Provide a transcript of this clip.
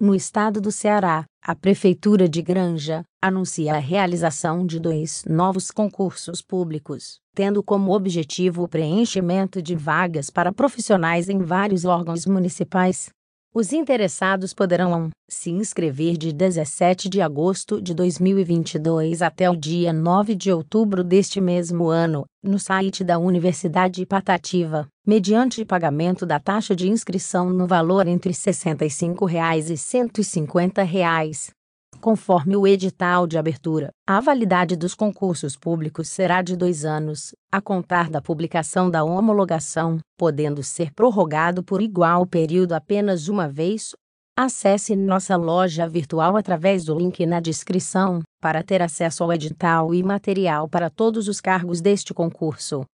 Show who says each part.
Speaker 1: No estado do Ceará, a Prefeitura de Granja anuncia a realização de dois novos concursos públicos, tendo como objetivo o preenchimento de vagas para profissionais em vários órgãos municipais, os interessados poderão se inscrever de 17 de agosto de 2022 até o dia 9 de outubro deste mesmo ano, no site da Universidade Patativa, mediante pagamento da taxa de inscrição no valor entre R$ 65 e R$ 150. Reais conforme o edital de abertura. A validade dos concursos públicos será de dois anos, a contar da publicação da homologação, podendo ser prorrogado por igual período apenas uma vez. Acesse nossa loja virtual através do link na descrição para ter acesso ao edital e material para todos os cargos deste concurso.